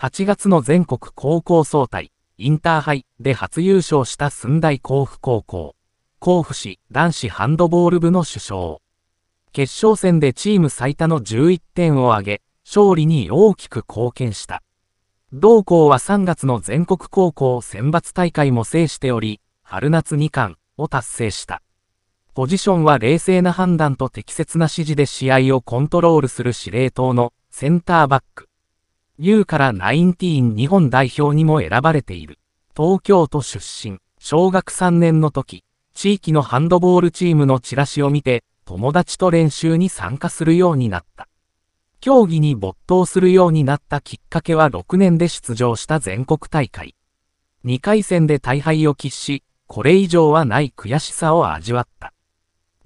8月の全国高校総体、インターハイで初優勝した寸大甲府高校。甲府市男子ハンドボール部の主将。決勝戦でチーム最多の11点を挙げ、勝利に大きく貢献した。同校は3月の全国高校選抜大会も制しており、春夏2冠を達成した。ポジションは冷静な判断と適切な指示で試合をコントロールする司令塔のセンターバック。U から19日本代表にも選ばれている。東京都出身、小学3年の時、地域のハンドボールチームのチラシを見て、友達と練習に参加するようになった。競技に没頭するようになったきっかけは6年で出場した全国大会。2回戦で大敗を喫し、これ以上はない悔しさを味わった。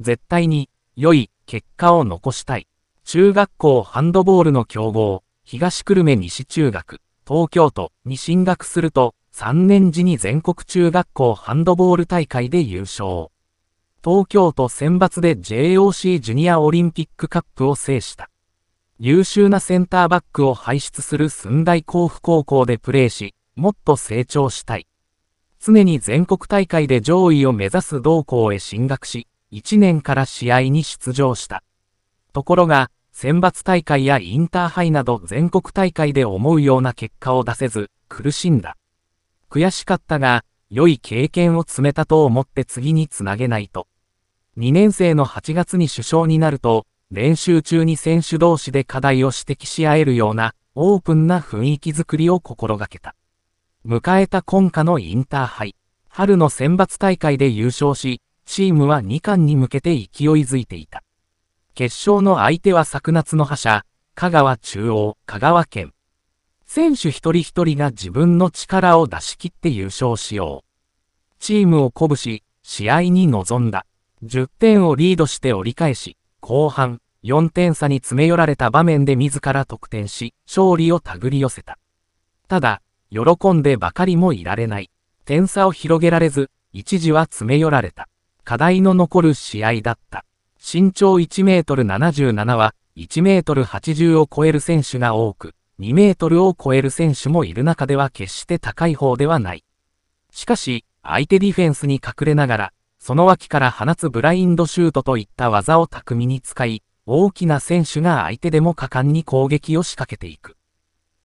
絶対に、良い結果を残したい。中学校ハンドボールの強豪、東久留米西中学、東京都に進学すると、3年時に全国中学校ハンドボール大会で優勝。東京都選抜で JOC ジュニアオリンピックカップを制した。優秀なセンターバックを輩出する寸大甲府高校でプレーし、もっと成長したい。常に全国大会で上位を目指す同校へ進学し、1年から試合に出場した。ところが、選抜大会やインターハイなど全国大会で思うような結果を出せず、苦しんだ。悔しかったが、良い経験を積めたと思って次につなげないと。2年生の8月に首相になると、練習中に選手同士で課題を指摘し合えるような、オープンな雰囲気づくりを心がけた。迎えた今夏のインターハイ。春の選抜大会で優勝し、チームは2冠に向けて勢いづいていた。決勝の相手は昨夏の覇者、香川中央、香川県。選手一人一人が自分の力を出し切って優勝しよう。チームを鼓舞し、試合に臨んだ。10点をリードして折り返し、後半、4点差に詰め寄られた場面で自ら得点し、勝利を手繰り寄せた。ただ、喜んでばかりもいられない。点差を広げられず、一時は詰め寄られた。課題の残る試合だった。身長1メートル77は1メートル80を超える選手が多く、2メートルを超える選手もいる中では決して高い方ではない。しかし、相手ディフェンスに隠れながら、その脇から放つブラインドシュートといった技を巧みに使い、大きな選手が相手でも果敢に攻撃を仕掛けていく。